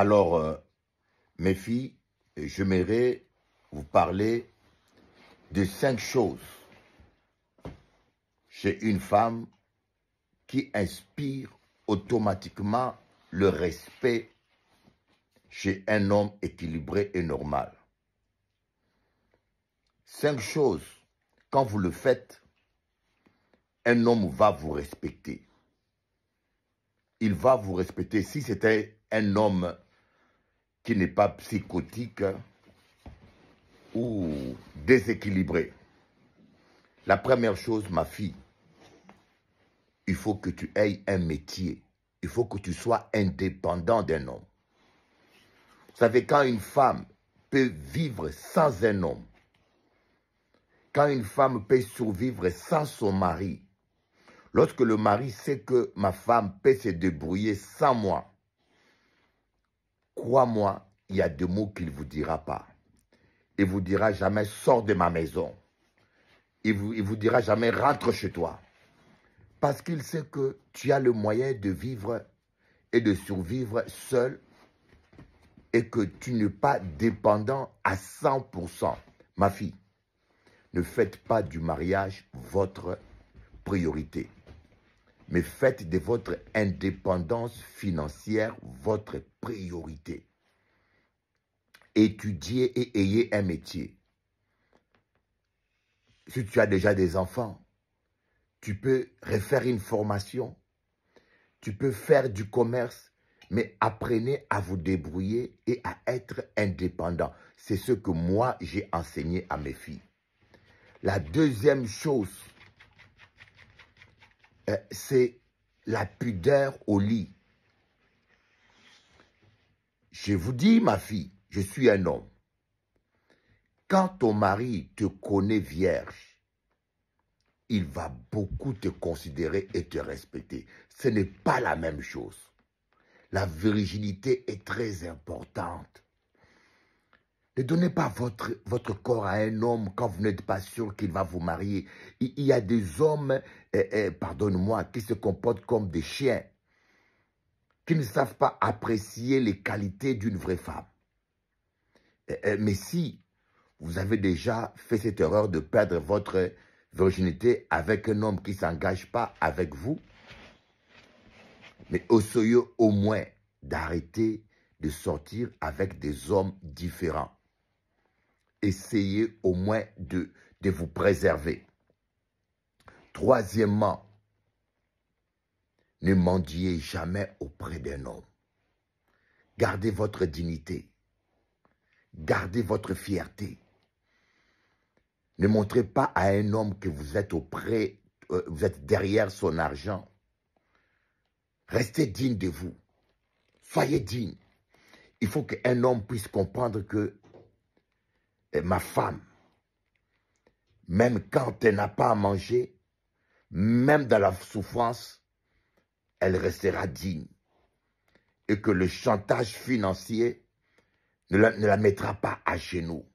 Alors, euh, mes filles, j'aimerais vous parler de cinq choses chez une femme qui inspire automatiquement le respect chez un homme équilibré et normal. Cinq choses, quand vous le faites, un homme va vous respecter. Il va vous respecter si c'était un homme qui n'est pas psychotique hein, ou déséquilibré. La première chose, ma fille, il faut que tu aies un métier. Il faut que tu sois indépendant d'un homme. Vous savez, quand une femme peut vivre sans un homme, quand une femme peut survivre sans son mari, lorsque le mari sait que ma femme peut se débrouiller sans moi, Crois-moi, il y a deux mots qu'il ne vous dira pas. Il ne vous dira jamais « sors de ma maison ». Il ne vous, vous dira jamais « rentre chez toi ». Parce qu'il sait que tu as le moyen de vivre et de survivre seul et que tu n'es pas dépendant à 100%. Ma fille, ne faites pas du mariage votre priorité mais faites de votre indépendance financière votre priorité. Étudiez et ayez un métier. Si tu as déjà des enfants, tu peux refaire une formation, tu peux faire du commerce, mais apprenez à vous débrouiller et à être indépendant. C'est ce que moi, j'ai enseigné à mes filles. La deuxième chose euh, c'est la pudeur au lit. Je vous dis, ma fille, je suis un homme. Quand ton mari te connaît vierge, il va beaucoup te considérer et te respecter. Ce n'est pas la même chose. La virginité est très importante. Ne donnez pas votre, votre corps à un homme quand vous n'êtes pas sûr qu'il va vous marier. Il, y a des hommes, eh, eh, pardonne-moi, qui se comportent comme des chiens, qui ne savent pas apprécier les qualités d'une vraie femme. Eh, mais si vous avez déjà fait cette erreur de perdre votre virginité avec un homme qui ne s'engage pas avec vous, mais essayez au moins d'arrêter de sortir avec des hommes différents essayez au moins de, de vous préserver. Troisièmement, ne mendiez jamais auprès d'un homme. Gardez votre dignité. Gardez votre fierté. Ne montrez pas à un homme que vous êtes auprès, euh, vous êtes derrière son argent. Restez digne de vous. Soyez digne. Il faut qu'un homme puisse comprendre que ma femme, même quand elle n'a pas à manger, même dans la souffrance, elle restera digne. Et que le chantage financier ne la, mettra pas à genoux.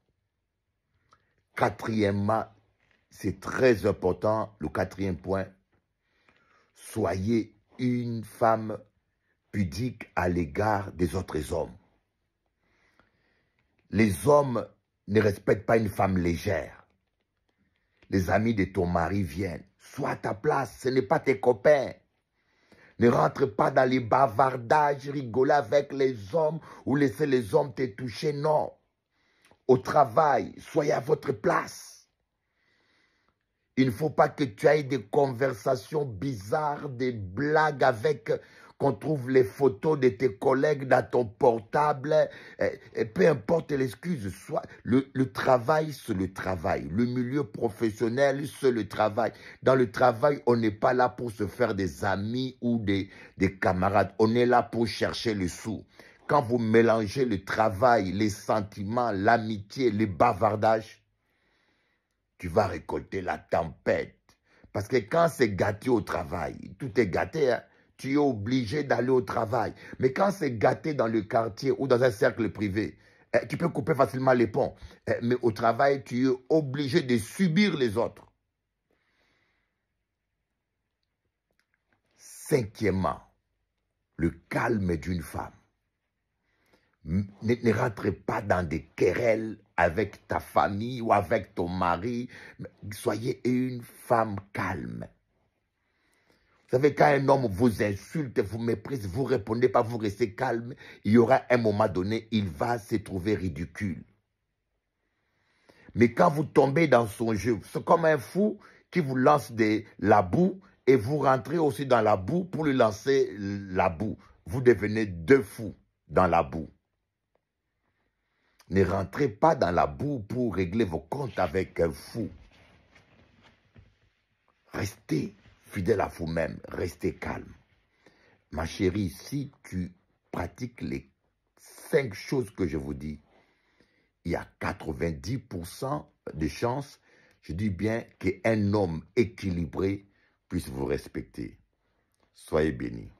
Quatrièmement, c'est très important, le quatrième point, soyez une femme pudique à l'égard des autres hommes. Les hommes ne respecte pas une femme légère. Les amis de ton mari viennent. Sois à ta place, ce n'est pas tes copains. Ne rentre pas dans les bavardages, rigoler avec les hommes ou laisser les hommes te toucher, non. Au travail, soyez à votre place. Il ne faut pas que tu ailles des conversations bizarres, des blagues avec qu'on trouve les photos de tes collègues dans ton portable, et, eh, eh, peu importe l'excuse, soit le, travail, c'est le travail. Le milieu professionnel, c'est le travail. Dans le travail, on n'est pas là pour se faire des amis ou des, des camarades. On est là pour chercher le sou. Quand vous mélangez le travail, les sentiments, l'amitié, les bavardages, tu vas récolter la tempête. Parce que quand c'est gâté au travail, tout est gâté, hein? tu es obligé d'aller au travail. Mais quand c'est gâté dans le quartier ou dans un cercle privé, eh, tu peux couper facilement les ponts. Eh, mais au travail, tu es obligé de subir les autres. Cinquièmement, le calme d'une femme. Ne, rentrez pas dans des querelles avec ta famille ou avec ton mari. Soyez une femme calme savez, quand un homme vous insulte, vous méprise, vous répondez pas, vous restez calme, il y aura un moment donné, il va se trouver ridicule. Mais quand vous tombez dans son jeu, c'est comme un fou qui vous lance de la boue et vous rentrez aussi dans la boue pour lui lancer la boue. Vous devenez deux fous dans la boue. Ne rentrez pas dans la boue pour régler vos comptes avec un fou. Restez fidèle à vous-même, restez calme. Ma chérie, si tu pratiques les cinq choses que je vous dis, il y a 90% de chances, je dis bien, qu'un homme équilibré puisse vous respecter. Soyez bénis.